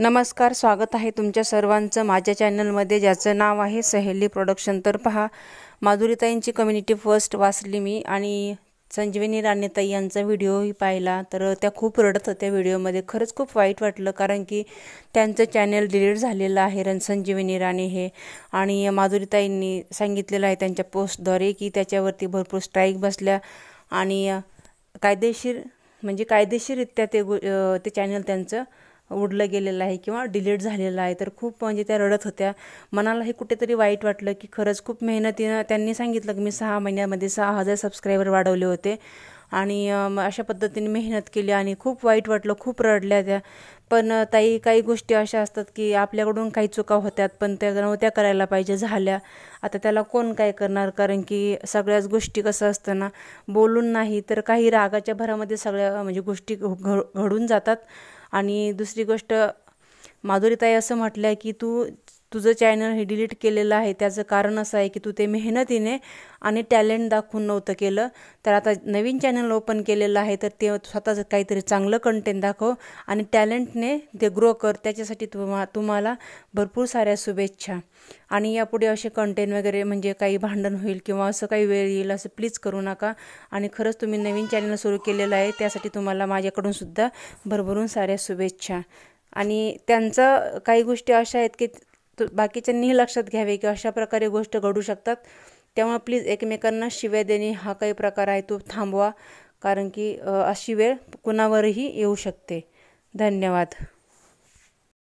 नमस्कार स्वागत आहे तुमच्या सर्वांचं माझ्या चॅनलमध्ये ज्याचं नाव आहे सहेली प्रोडक्शन तर पहा माधुरीताईंची कम्युनिटी फर्स्ट वाचली मी आणि संजीवनी राणेताई यांचा व्हिडिओही पाहिला तर त्या खूप रडत होत्या व्हिडिओमध्ये खरंच खूप वाईट वाटलं कारण की त्यांचं चॅनल डिलीट झालेलं आहे रण संजीवनी राणे हे आणि माधुरीताईंनी सांगितलेलं आहे त्यांच्या पोस्टद्वारे की त्याच्यावरती भरपूर स्ट्राईक बसल्या आणि कायदेशीर म्हणजे कायदेशीररित्या ते ते चॅनल त्यांचं उडलं गेलेलं आहे किंवा डिलीट झालेलं आहे तर खूप म्हणजे त्या रडत होत्या मनाला हे कुठेतरी वाईट वाटलं की खरंच खूप मेहनतीनं त्यांनी सांगितलं की मी सहा महिन्यामध्ये सहा हजार सबस्क्रायबर वाढवले होते आणि अशा पद्धतीने मेहनत केली आणि खूप वाईट वाटलं खूप रडल्या त्या पण ताई काही गोष्टी अशा असतात की आपल्याकडून काही चुका होत्यात पण त्या नव्हत्या करायला पाहिजे झाल्या आता त्याला कोण काय करणार कारण की सगळ्याच गोष्टी कसं असतं ना बोलून नाही तर काही रागाच्या भरामध्ये सगळ्या म्हणजे गोष्टी घडून जातात आणि दुसरी गोष्ट माधुरीताई असं आहे की तू तुझं चॅनल हे डिलीट केलेलं आहे त्याचं कारण असं आहे की तू ते मेहनतीने आणि टॅलेंट दाखवून नव्हतं केलं तर आता नवीन चॅनल ओपन केलेलं आहे तर ते स्वतःचं काहीतरी चांगलं कंटेंट दाखव आणि टॅलेंटने ते ग्रो कर त्याच्यासाठी तुम्हा तुम्हाला भरपूर साऱ्या शुभेच्छा आणि यापुढे असे कंटेंट वगैरे म्हणजे काही भांडण होईल किंवा असं काही वेळ येईल असं प्लीज करू नका आणि खरंच तुम्ही नवीन चॅनल सुरू केलेलं आहे त्यासाठी तुम्हाला माझ्याकडून सुद्धा भरभरून साऱ्या शुभेच्छा आणि त्यांचं काही गोष्टी अशा आहेत की बाकीच्यांनीही लक्षात घ्यावे की अशा प्रकारे गोष्ट घडू शकतात त्यामुळे प्लीज एकमेकांना शिव्या देणे हा काही प्रकार आहे तो थांबवा कारण की अशी वेळ कुणावरही येऊ शकते धन्यवाद